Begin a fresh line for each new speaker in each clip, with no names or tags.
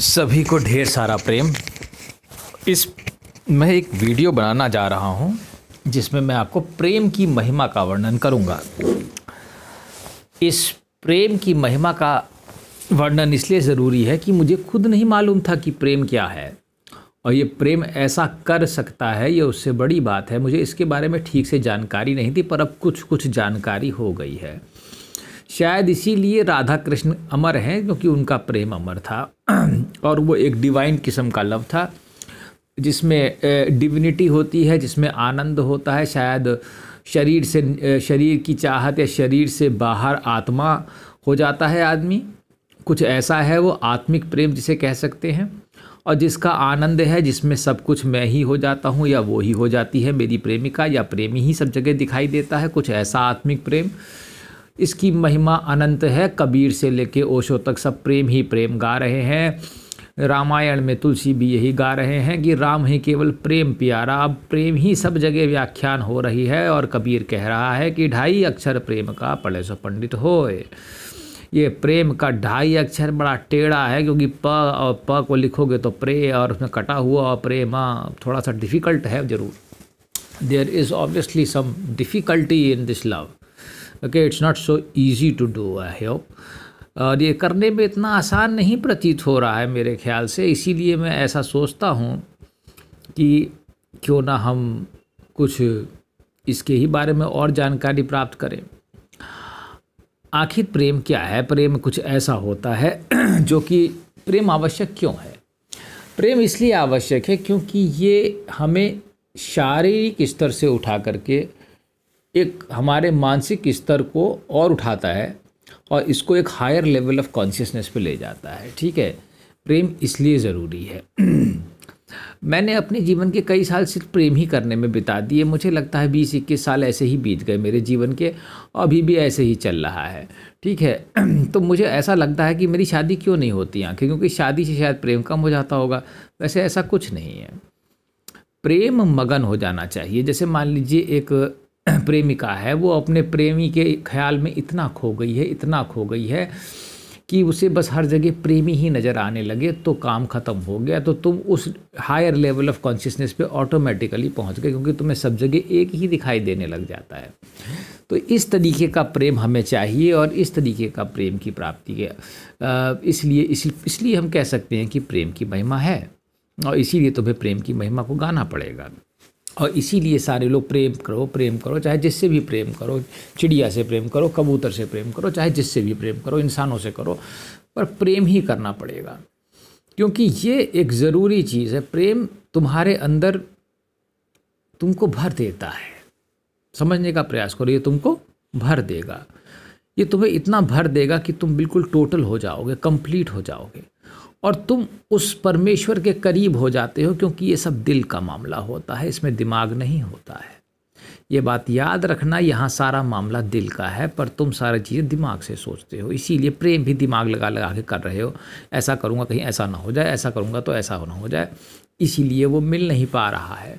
सभी को ढेर सारा प्रेम इस मैं एक वीडियो बनाना जा रहा हूँ जिसमें मैं आपको प्रेम की महिमा का वर्णन करूँगा इस प्रेम की महिमा का वर्णन इसलिए ज़रूरी है कि मुझे खुद नहीं मालूम था कि प्रेम क्या है और ये प्रेम ऐसा कर सकता है ये उससे बड़ी बात है मुझे इसके बारे में ठीक से जानकारी नहीं थी पर अब कुछ कुछ जानकारी हो गई है शायद इसीलिए राधा कृष्ण अमर हैं क्योंकि उनका प्रेम अमर था और वो एक डिवाइन किस्म का लव था जिसमें डिविनिटी होती है जिसमें आनंद होता है शायद शरीर से शरीर की चाहत या शरीर से बाहर आत्मा हो जाता है आदमी कुछ ऐसा है वो आत्मिक प्रेम जिसे कह सकते हैं और जिसका आनंद है जिसमें सब कुछ मैं ही हो जाता हूँ या वो ही हो जाती है मेरी प्रेमिका या प्रेमी ही सब जगह दिखाई देता है कुछ ऐसा आत्मिक प्रेम इसकी महिमा अनंत है कबीर से लेके ओशो तक सब प्रेम ही प्रेम गा रहे हैं रामायण में तुलसी भी यही गा रहे हैं कि राम ही केवल प्रेम प्यारा अब प्रेम ही सब जगह व्याख्यान हो रही है और कबीर कह रहा है कि ढाई अक्षर प्रेम का पढ़े सो पंडित होए ये प्रेम का ढाई अक्षर बड़ा टेढ़ा है क्योंकि प और प को लिखोगे तो प्रे और उसमें कटा हुआ और प्रेमा थोड़ा सा डिफ़िकल्ट है ज़रूर there is obviously some difficulty in this love okay it's not so easy to do I hope और ये करने में इतना आसान नहीं प्रतीत हो रहा है मेरे ख्याल से इसीलिए मैं ऐसा सोचता हूँ कि क्यों ना हम कुछ इसके ही बारे में और जानकारी प्राप्त करें आखिर प्रेम क्या है प्रेम कुछ ऐसा होता है जो कि प्रेम आवश्यक क्यों है प्रेम इसलिए आवश्यक है क्योंकि ये हमें शारीरिक स्तर से उठा करके एक हमारे मानसिक स्तर को और उठाता है और इसको एक हायर लेवल ऑफ कॉन्शियसनेस पे ले जाता है ठीक है प्रेम इसलिए ज़रूरी है मैंने अपने जीवन के कई साल सिर्फ प्रेम ही करने में बिता दिए मुझे लगता है बीस इक्कीस साल ऐसे ही बीत गए मेरे जीवन के अभी भी ऐसे ही चल रहा है ठीक है तो मुझे ऐसा लगता है कि मेरी शादी क्यों नहीं होती आँखें क्योंकि शादी से शायद प्रेम कम हो जाता होगा वैसे ऐसा कुछ नहीं है प्रेम मगन हो जाना चाहिए जैसे मान लीजिए एक प्रेमिका है वो अपने प्रेमी के ख्याल में इतना खो गई है इतना खो गई है कि उसे बस हर जगह प्रेमी ही नज़र आने लगे तो काम ख़त्म हो गया तो तुम उस हायर लेवल ऑफ कॉन्शियसनेस पे ऑटोमेटिकली पहुंच गए क्योंकि तुम्हें सब जगह एक ही दिखाई देने लग जाता है तो इस तरीके का प्रेम हमें चाहिए और इस तरीके का प्रेम की प्राप्ति के इसलिए इसलिए हम कह सकते हैं कि प्रेम की महिमा है और इसीलिए तुम्हें प्रेम की महिमा को गाना पड़ेगा और इसीलिए सारे लोग प्रेम करो प्रेम करो चाहे जिससे भी प्रेम करो चिड़िया से प्रेम करो कबूतर से प्रेम करो चाहे जिससे भी प्रेम करो इंसानों से करो पर प्रेम ही करना पड़ेगा क्योंकि ये एक ज़रूरी चीज़ है प्रेम तुम्हारे अंदर तुमको भर देता है समझने का प्रयास करो ये तुमको भर देगा ये तुम्हें इतना भर देगा कि तुम बिल्कुल टोटल हो जाओगे कंप्लीट हो जाओगे और तुम उस परमेश्वर के करीब हो जाते हो क्योंकि ये सब दिल का मामला होता है इसमें दिमाग नहीं होता है ये बात याद रखना यहाँ सारा मामला दिल का है पर तुम सारी चीज़ें दिमाग से सोचते हो इसीलिए प्रेम भी दिमाग लगा लगा के कर रहे हो ऐसा करूँगा कहीं ऐसा ना हो जाए ऐसा करूँगा तो ऐसा ना हो जाए इसीलिए वो मिल नहीं पा रहा है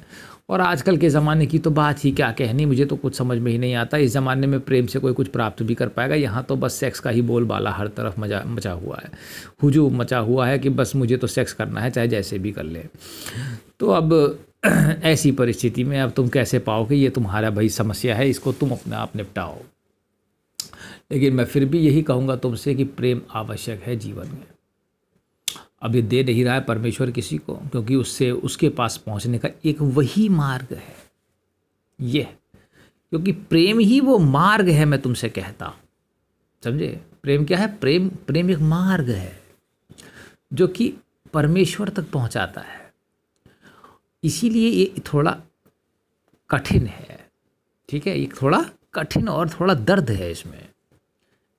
और आजकल के ज़माने की तो बात ही क्या कहनी मुझे तो कुछ समझ में ही नहीं आता इस ज़माने में प्रेम से कोई कुछ प्राप्त भी कर पाएगा यहाँ तो बस सेक्स का ही बोलबाला हर तरफ मजा मचा हुआ है हुजू मचा हुआ है कि बस मुझे तो सेक्स करना है चाहे जैसे भी कर ले तो अब ऐसी परिस्थिति में अब तुम कैसे पाओगे ये तुम्हारा भाई समस्या है इसको तुम अपने आप निपटाओ लेकिन मैं फिर भी यही कहूँगा तुमसे कि प्रेम आवश्यक है जीवन में अभी दे नहीं रहा है परमेश्वर किसी को क्योंकि उससे उसके पास पहुंचने का एक वही मार्ग है यह क्योंकि प्रेम ही वो मार्ग है मैं तुमसे कहता समझे प्रेम क्या है प्रेम प्रेम एक मार्ग है जो कि परमेश्वर तक पहुंचाता है इसीलिए ये थोड़ा कठिन है ठीक है ये थोड़ा कठिन और थोड़ा दर्द है इसमें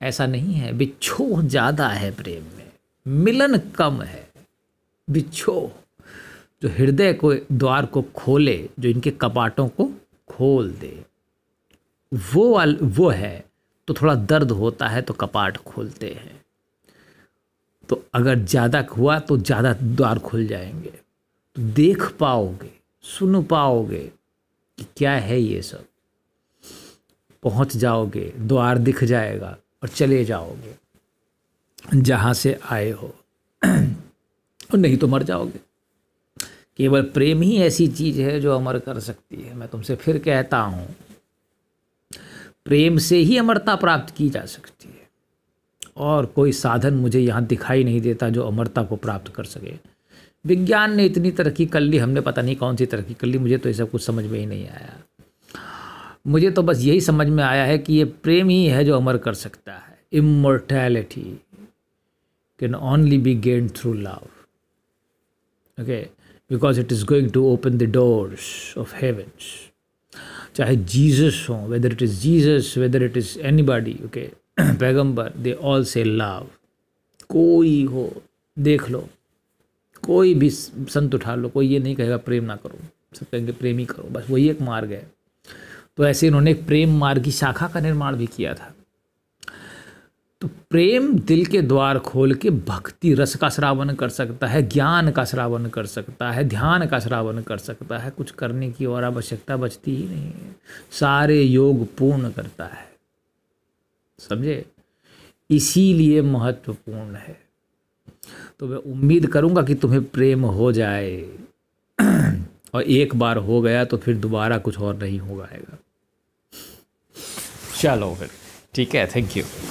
ऐसा नहीं है बिच्छो ज़्यादा है प्रेम में मिलन कम है बिछो जो हृदय को द्वार को खोले जो इनके कपाटों को खोल दे वो वाल वो है तो थोड़ा दर्द होता है तो कपाट खोलते हैं तो अगर ज़्यादा हुआ तो ज़्यादा द्वार खुल जाएंगे तो देख पाओगे सुन पाओगे कि क्या है ये सब पहुंच जाओगे द्वार दिख जाएगा और चले जाओगे जहाँ से आए हो और नहीं तो मर जाओगे केवल प्रेम ही ऐसी चीज है जो अमर कर सकती है मैं तुमसे फिर कहता हूँ प्रेम से ही अमरता प्राप्त की जा सकती है और कोई साधन मुझे यहाँ दिखाई नहीं देता जो अमरता को प्राप्त कर सके विज्ञान ने इतनी तरक्की कर ली हमने पता नहीं कौन सी तरक्की कर ली मुझे तो ऐसा सब कुछ समझ में ही नहीं आया मुझे तो बस यही समझ में आया है कि ये प्रेम ही है जो अमर कर सकता है immortality can only be gained through love. Okay, because it is going to open the doors of heavens. Chahe Jesus ho, whether it is Jesus, whether it is anybody, okay, Pagambar, they all say love. Koi ho, हो देख लो कोई भी संत उठा लो कोई ये नहीं कहेगा प्रेम ना करो सब कहेंगे प्रेम ही करो बस वही एक मार्ग है तो ऐसे इन्होंने एक प्रेम मार्ग की शाखा का निर्माण भी किया था तो प्रेम दिल के द्वार खोल के भक्ति रस का श्रावण कर सकता है ज्ञान का श्रावण कर सकता है ध्यान का श्रावण कर सकता है कुछ करने की और आवश्यकता बचती ही नहीं है सारे योग पूर्ण करता है समझे इसीलिए महत्वपूर्ण है तो मैं उम्मीद करूँगा कि तुम्हें प्रेम हो जाए और एक बार हो गया तो फिर दोबारा कुछ और नहीं हो पाएगा चलो फिर ठीक है थैंक यू